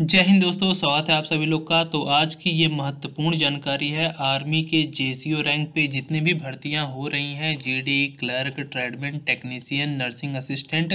जय हिंद दोस्तों स्वागत है आप सभी लोग का तो आज की ये महत्वपूर्ण जानकारी है आर्मी के जे रैंक पे जितने भी भर्तियां हो रही हैं GD clerk tradesman technician nursing assistant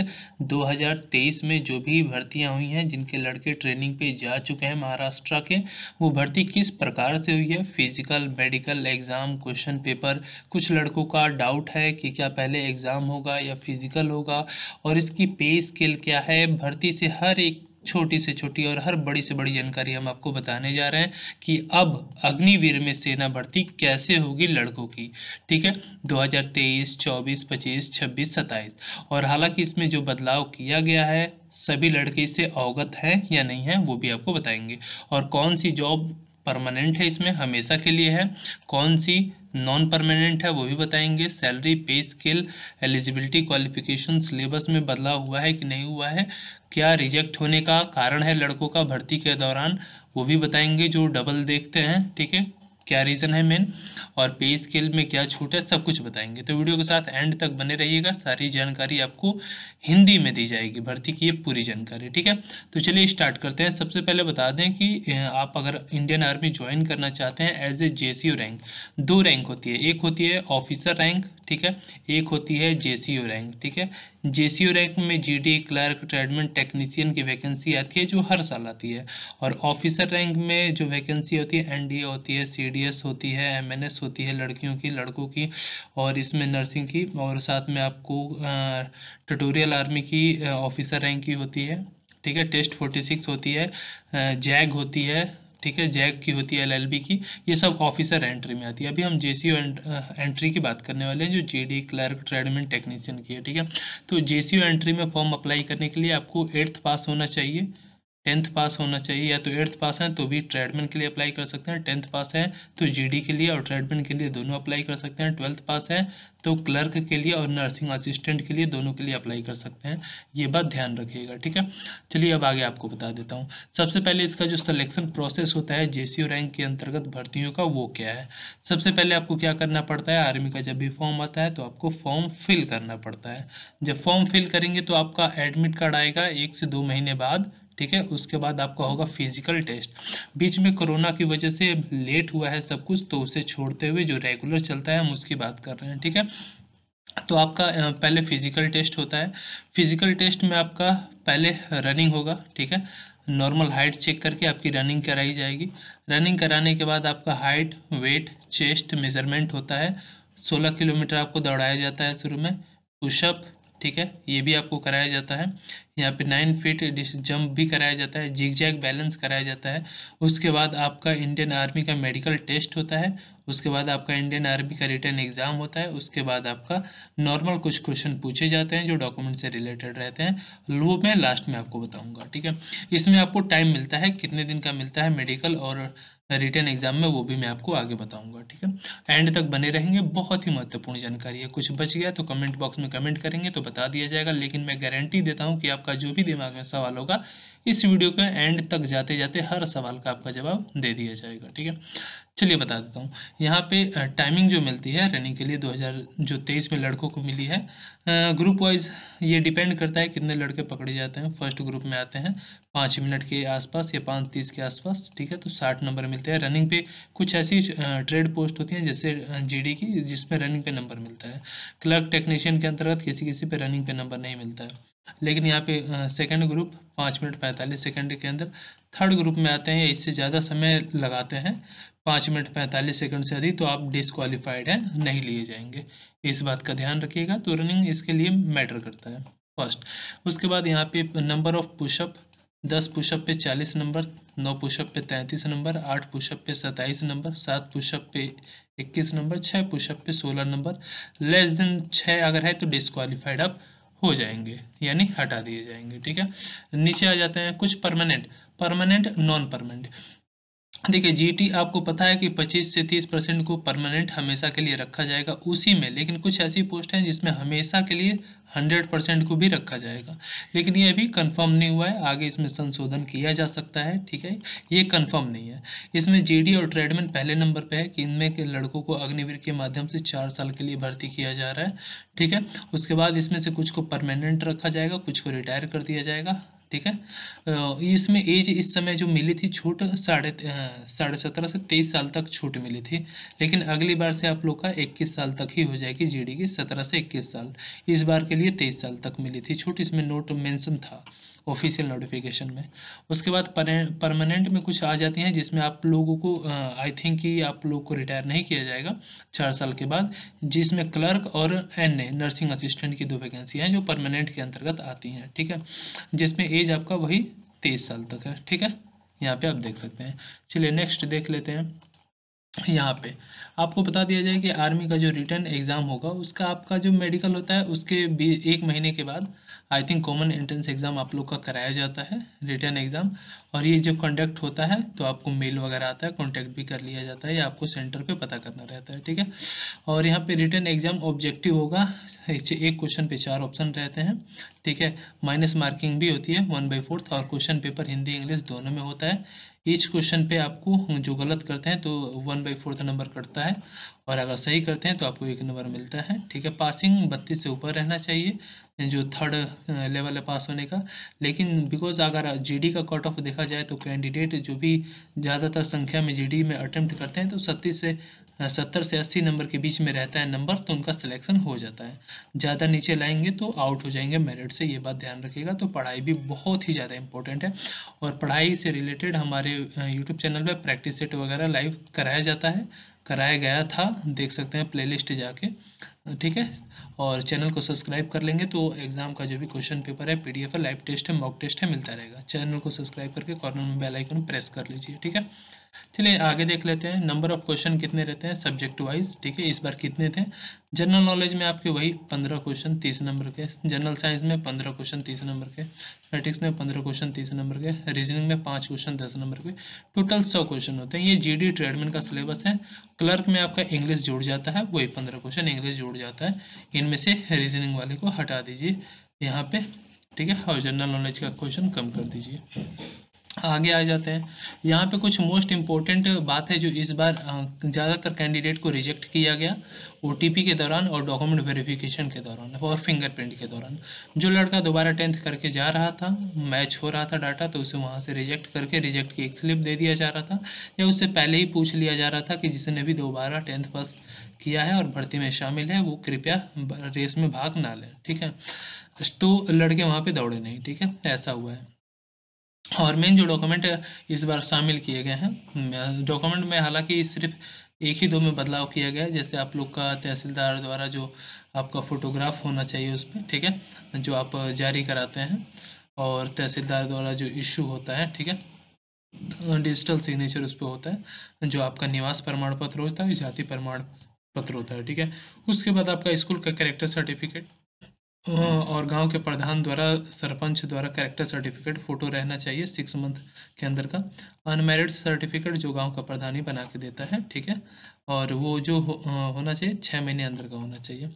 2023 में जो भी भर्तियां हुई हैं जिनके लड़के ट्रेनिंग पे जा चुके हैं महाराष्ट्र के वो भर्ती किस प्रकार से हुई है physical medical exam question paper कुछ लड़कों का डाउट है कि क्या पहले एग्ज़ाम होगा या फिजिकल होगा और इसकी पे स्केल क्या है भर्ती से हर एक छोटी से छोटी और हर बड़ी से बड़ी जानकारी हम आपको बताने जा रहे हैं कि अब अग्निवीर में सेना भर्ती कैसे होगी लड़कों की ठीक है 2023, 24, 25, 26, 27 और हालांकि इसमें जो बदलाव किया गया है सभी लड़के इससे अवगत हैं या नहीं हैं वो भी आपको बताएंगे और कौन सी जॉब परमानेंट है इसमें हमेशा के लिए है कौन सी नॉन परमानेंट है वो भी बताएंगे सैलरी पे स्केल एलिजिबिलिटी क्वालिफिकेशन सिलेबस में बदलाव हुआ है कि नहीं हुआ है क्या रिजेक्ट होने का कारण है लड़कों का भर्ती के दौरान वो भी बताएंगे जो डबल देखते हैं ठीक है क्या रीज़न है मेन और पे स्केल में क्या छूट है सब कुछ बताएंगे तो वीडियो के साथ एंड तक बने रहिएगा सारी जानकारी आपको हिंदी में दी जाएगी भर्ती की ये पूरी जानकारी ठीक है तो चलिए स्टार्ट करते हैं सबसे पहले बता दें कि आप अगर इंडियन आर्मी ज्वाइन करना चाहते हैं एज ए जे रैंक दो रैंक होती है एक होती है ऑफिसर रैंक ठीक है एक होती है जे रैंक ठीक है जे रैंक में G D clerk tradesman technician की वैकेंसी आती है जो हर साल आती है और ऑफिसर रैंक में जो वैकेंसी होती है एनडीए होती है सी होती है एम होती है लड़कियों की लड़कों की और इसमें नर्सिंग की और साथ में आपको टटोरियल आर्मी की ऑफिसर रैंक की होती है ठीक है टेस्ट फोर्टी सिक्स होती है जैग होती है ठीक है जैक की होती है एलएलबी की ये सब ऑफिसर एंट्री में आती है अभी हम जेसीओ एंट्री की बात करने वाले हैं जो जेडी क्लर्क ट्रेडमिन टेक्नीशियन की है ठीक है तो जेसीओ एंट्री में फॉर्म अप्लाई करने के लिए आपको एट्थ पास होना चाहिए टेंथ पास होना चाहिए या तो एट्थ पास हैं तो भी ट्रेडमैन के लिए अप्लाई कर सकते हैं टेंथ पास है तो जीडी के लिए और ट्रेडमैन के लिए दोनों अप्लाई कर सकते हैं ट्वेल्थ पास है तो क्लर्क के लिए और नर्सिंग असिस्टेंट के लिए दोनों के लिए अप्लाई कर सकते हैं ये बात ध्यान रखिएगा ठीक है चलिए अब आगे आपको बता देता हूँ सबसे पहले इसका जो सिलेक्शन प्रोसेस होता है जे रैंक के अंतर्गत भर्तियों का वो क्या है सबसे पहले आपको क्या करना पड़ता है आर्मी का जब भी फॉर्म आता है तो आपको फॉर्म फिल करना पड़ता है जब फॉर्म फिल करेंगे तो आपका एडमिट कार्ड आएगा एक से दो महीने बाद ठीक है उसके बाद आपका होगा फिजिकल टेस्ट बीच में कोरोना की वजह से लेट हुआ है सब कुछ तो उसे छोड़ते हुए जो रेगुलर चलता है हम उसकी बात कर रहे हैं ठीक है तो आपका पहले फिजिकल टेस्ट होता है फिजिकल टेस्ट में आपका पहले रनिंग होगा ठीक है नॉर्मल हाइट चेक करके आपकी रनिंग कराई जाएगी रनिंग कराने के बाद आपका हाइट वेट चेस्ट मेजरमेंट होता है सोलह किलोमीटर आपको दौड़ाया जाता है शुरू में पुशअप ठीक है ये भी आपको कराया जाता है यहाँ पे नाइन फीट जंप भी कराया जाता है जिग जैग बैलेंस कराया जाता है उसके बाद आपका इंडियन आर्मी का मेडिकल टेस्ट होता है उसके बाद आपका इंडियन आर्मी का रिटर्न एग्ज़ाम होता है उसके बाद आपका नॉर्मल कुछ क्वेश्चन पूछे जाते हैं जो डॉक्यूमेंट से रिलेटेड रहते हैं वो मैं लास्ट में आपको बताऊँगा ठीक है इसमें आपको टाइम मिलता है कितने दिन का मिलता है मेडिकल और रिटर्न एग्जाम में वो भी मैं आपको आगे बताऊंगा ठीक है एंड तक बने रहेंगे बहुत ही महत्वपूर्ण जानकारी है कुछ बच गया तो कमेंट बॉक्स में कमेंट करेंगे तो बता दिया जाएगा लेकिन मैं गारंटी देता हूँ कि आपका जो भी दिमाग में सवाल होगा इस वीडियो के एंड तक जाते जाते हर सवाल का आपका जवाब दे दिया जाएगा ठीक है चलिए बता देता हूँ यहाँ पे टाइमिंग जो मिलती है रनिंग के लिए 2000 जो तेईस में लड़कों को मिली है ग्रुप वाइज ये डिपेंड करता है कितने लड़के पकड़े जाते हैं फर्स्ट ग्रुप में आते हैं पाँच मिनट के आसपास या पाँच तीस के आसपास ठीक है तो साठ नंबर मिलते हैं रनिंग पे कुछ ऐसी ट्रेड पोस्ट होती हैं जैसे जी की जिसमें रनिंग पे नंबर मिलता है क्लर्क टेक्नीशियन के अंतर्गत किसी किसी पर रनिंग पे नंबर नहीं मिलता है लेकिन यहाँ पे सेकंड ग्रुप पाँच मिनट पैंतालीस सेकंड के अंदर थर्ड ग्रुप में आते हैं इससे ज़्यादा समय लगाते हैं पाँच मिनट पैंतालीस सेकंड से अधिक तो आप डिसक्वालीफाइड हैं नहीं लिए जाएंगे इस बात का ध्यान रखिएगा तो रनिंग इसके लिए मैटर करता है फर्स्ट उसके बाद यहाँ पे नंबर ऑफ पुशअप दस पुशअप पे चालीस नंबर नौ पुशअप पे तैंतीस नंबर आठ पुशअप पे सत्ताईस नंबर सात पुशअप पे इक्कीस नंबर छः पुशअप पे सोलह नंबर लेस देन छः अगर है तो डिसक्वालीफाइड आप हो जाएंगे यानी हटा दिए जाएंगे ठीक है नीचे आ जाते हैं कुछ परमानेंट परमानेंट नॉन परमानेंट देखिए जीटी आपको पता है कि 25 से 30 परसेंट को परमानेंट हमेशा के लिए रखा जाएगा उसी में लेकिन कुछ ऐसी पोस्ट हैं जिसमें हमेशा के लिए हंड्रेड परसेंट को भी रखा जाएगा लेकिन ये अभी कंफर्म नहीं हुआ है आगे इसमें संशोधन किया जा सकता है ठीक है ये कंफर्म नहीं है इसमें जीडी और ट्रेडमैन पहले नंबर पे है कि इनमें के लड़कों को अग्निवीर के माध्यम से चार साल के लिए भर्ती किया जा रहा है ठीक है उसके बाद इसमें से कुछ को परमानेंट रखा जाएगा कुछ को रिटायर कर दिया जाएगा ठीक है इसमें एज इस समय जो मिली थी छूट साढ़े साढ़े सत्रह से तेईस साल तक छूट मिली थी लेकिन अगली बार से आप लोग का इक्कीस साल तक ही हो जाएगी जीडी की सत्रह से इक्कीस साल इस बार के लिए तेईस साल तक मिली थी छूट इसमें नोट मेंशन था ऑफिशियल नोटिफिकेशन में उसके बाद परमानेंट में कुछ आ जाती हैं जिसमें आप लोगों को आई थिंक कि आप लोग को रिटायर नहीं किया जाएगा चार साल के बाद जिसमें क्लर्क और एन ए नर्सिंग असिस्टेंट की दो वैकेंसी हैं जो परमानेंट के अंतर्गत आती हैं ठीक है जिसमें एज आपका वही तेईस साल तक है ठीक है यहाँ पे आप देख सकते हैं चलिए नेक्स्ट देख लेते हैं यहाँ पे आपको बता दिया जाए कि आर्मी का जो रिटर्न एग्ज़ाम होगा उसका आपका जो मेडिकल होता है उसके बी एक महीने के बाद I think common entrance exam आप लोग का कराया जाता है रिटर्न एग्ज़ाम और ये जो कंडक्ट होता है तो आपको मेल वगैरह आता है कॉन्टैक्ट भी कर लिया जाता है या आपको सेंटर पे पता करना रहता है ठीक है और यहाँ पे रिटर्न एग्ज़ाम ऑब्जेक्टिव होगा एक क्वेश्चन पे चार ऑप्शन रहते हैं ठीक है माइनस मार्किंग भी होती है वन बाई फोर्थ और क्वेश्चन पेपर हिंदी इंग्लिश दोनों में होता है ईच क्वेश्चन पे आपको जो गलत करते हैं तो वन बाई फोर्थ नंबर कटता है और अगर सही करते हैं तो आपको एक नंबर मिलता है ठीक है पासिंग बत्तीस से ऊपर रहना चाहिए जो थर्ड लेवल है पास होने का लेकिन बिकॉज अगर जीडी का कट ऑफ देखा जाए तो कैंडिडेट जो भी ज़्यादातर संख्या में जीडी में अटेम्प्ट करते हैं तो सत्तीस से सत्तर से अस्सी नंबर के बीच में रहता है नंबर तो उनका सिलेक्शन हो जाता है ज़्यादा नीचे लाएंगे तो आउट हो जाएंगे मेरिट से ये बात ध्यान रखिएगा तो पढ़ाई भी बहुत ही ज़्यादा इंपॉर्टेंट है और पढ़ाई से रिलेटेड हमारे यूट्यूब चैनल पर प्रैक्टिस सेट वगैरह लाइव कराया जाता है कराया गया था देख सकते हैं लिस्ट जाके ठीक है और चैनल को सब्सक्राइब कर लेंगे तो एग्ज़ाम का जो भी क्वेश्चन पेपर है पीडीएफ है लाइव टेस्ट है मॉक टेस्ट है मिलता रहेगा चैनल को सब्सक्राइब करके कॉर्नर में बेल आइकन प्रेस कर लीजिए ठीक है चलिए आगे देख लेते हैं नंबर ऑफ क्वेश्चन कितने रहते हैं सब्जेक्ट वाइज ठीक है इस बार कितने थे जनरल नॉलेज में आपके वही पंद्रह क्वेश्चन तीस नंबर के जनरल साइंस में पंद्रह क्वेश्चन तीस नंबर के स्टैटिक्स में पंद्रह क्वेश्चन तीस नंबर के रीजनिंग में पाँच क्वेश्चन दस नंबर के टोटल सौ क्वेश्चन होते हैं ये डी ट्रेडमेंट का सिलेबस है क्लर्क में आपका इंग्लिश जुड़ जाता है वही पंद्रह क्वेश्चन इंग्लिश जुड़ जाता है इनमें से रीजनिंग वाले को हटा दीजिए यहाँ पे ठीक है और जनरल नॉलेज का क्वेश्चन कम कर दीजिए आगे आ जाते हैं यहाँ पे कुछ मोस्ट इम्पोर्टेंट बात है जो इस बार ज़्यादातर कैंडिडेट को रिजेक्ट किया गया ओ के दौरान और डॉक्यूमेंट वेरिफिकेशन के दौरान और फिंगरप्रिंट के दौरान जो लड़का दोबारा टेंथ करके जा रहा था मैच हो रहा था डाटा तो उसे वहाँ से रिजेक्ट करके रिजेक्ट की एक स्लिप दे दिया जा रहा था या उससे पहले ही पूछ लिया जा रहा था कि जिसने भी दोबारा टेंथ पास किया है और भर्ती में शामिल है वो कृपया रेस में भाग ना लें ठीक है तो लड़के वहाँ पर दौड़े नहीं ठीक है ऐसा हुआ है और मेन जो डॉक्यूमेंट इस बार शामिल किए गए हैं डॉक्यूमेंट में हालांकि सिर्फ एक ही दो में बदलाव किया गया है जैसे आप लोग का तहसीलदार द्वारा जो आपका फोटोग्राफ होना चाहिए उस पर ठीक है जो आप जारी कराते हैं और तहसीलदार द्वारा जो इशू होता है ठीक है डिजिटल तो सिग्नेचर उस पर होता है जो आपका निवास प्रमाण पत्र होता है जाति प्रमाण पत्र होता है ठीक है उसके बाद आपका स्कूल का करेक्टर सर्टिफिकेट हाँ, और गांव के प्रधान द्वारा सरपंच द्वारा कैरेक्टर सर्टिफिकेट फोटो रहना चाहिए सिक्स मंथ के अंदर का अनमेरिड सर्टिफिकेट जो गांव का प्रधान ही बना के देता है ठीक है और वो जो हो, होना चाहिए छः महीने अंदर का होना चाहिए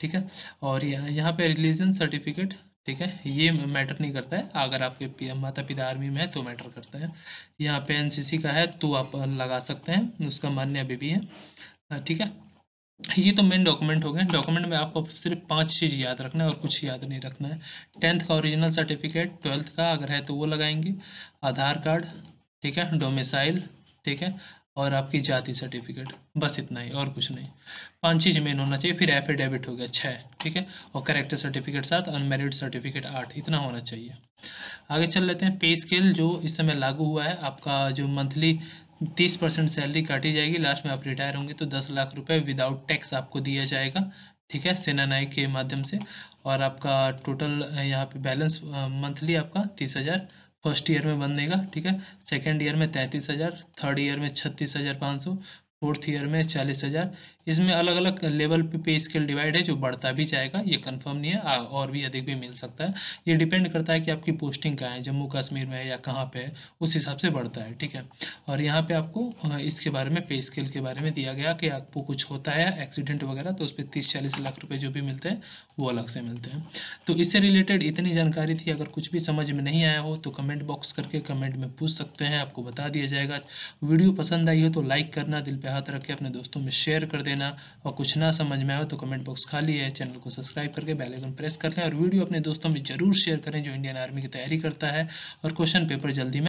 ठीक है और यहाँ यहाँ पे रिलीजन सर्टिफिकेट ठीक है ये मैटर नहीं करता है अगर आपके माता पिता आर्मी में है तो मैटर करता है यहाँ पे एन का है तो आप लगा सकते हैं उसका मान्य अभी भी है ठीक है ये तो मेन डॉक्यूमेंट हो गए डॉक्यूमेंट में आपको सिर्फ पांच चीज़ याद रखना है और कुछ याद नहीं रखना है टेंथ का ओरिजिनल सर्टिफिकेट ट्वेल्थ का अगर है तो वो लगाएंगे आधार कार्ड ठीक है डोमिसाइल ठीक है और आपकी जाति सर्टिफिकेट बस इतना ही और कुछ नहीं पांच चीज़ मेन होना चाहिए फिर एफिडेविट हो गया छः ठीक है और करेक्टर सर्टिफिकेट सात अनमेरिड सर्टिफिकेट आठ इतना होना चाहिए आगे चल लेते हैं पे स्केल जो इस समय लागू हुआ है आपका जो मंथली तीस परसेंट सैलरी काटी जाएगी लास्ट में आप रिटायर होंगे तो दस लाख रुपए विदाउट टैक्स आपको दिया जाएगा ठीक है सेना नायक के माध्यम से और आपका टोटल यहाँ पे बैलेंस मंथली आपका तीस हज़ार फर्स्ट ईयर में बनेगा ठीक है सेकेंड ईयर में तैंतीस हज़ार थर्ड ईयर में छत्तीस हज़ार पाँच सौ फोर्थ ईयर में चालीस हज़ार इसमें अलग अलग लेवल पे पे स्केल डिवाइड है जो बढ़ता भी जाएगा ये कंफर्म नहीं है और भी अधिक भी मिल सकता है ये डिपेंड करता है कि आपकी पोस्टिंग कहाँ है जम्मू कश्मीर में है या कहाँ पे है उस हिसाब से बढ़ता है ठीक है और यहाँ पे आपको इसके बारे में पे स्केल के बारे में दिया गया कि आपको कुछ होता है एक्सीडेंट वगैरह तो उस पर तीस चालीस लाख रुपये जो भी मिलते हैं वो अलग से मिलते हैं तो इससे रिलेटेड इतनी जानकारी थी अगर कुछ भी समझ में नहीं आया हो तो कमेंट बॉक्स करके कमेंट में पूछ सकते हैं आपको बता दिया जाएगा वीडियो पसंद आई हो तो लाइक करना दिल पे हाथ रख के अपने दोस्तों में शेयर कर देना लेना और कुछ ना समझ में आए तो कमेंट बॉक्स खाली है चैनल को सब्सक्राइब करके बेल आइकन प्रेस कर लें और वीडियो अपने दोस्तों में जरूर शेयर करें जो इंडियन आर्मी की तैयारी करता है और क्वेश्चन पेपर जल्दी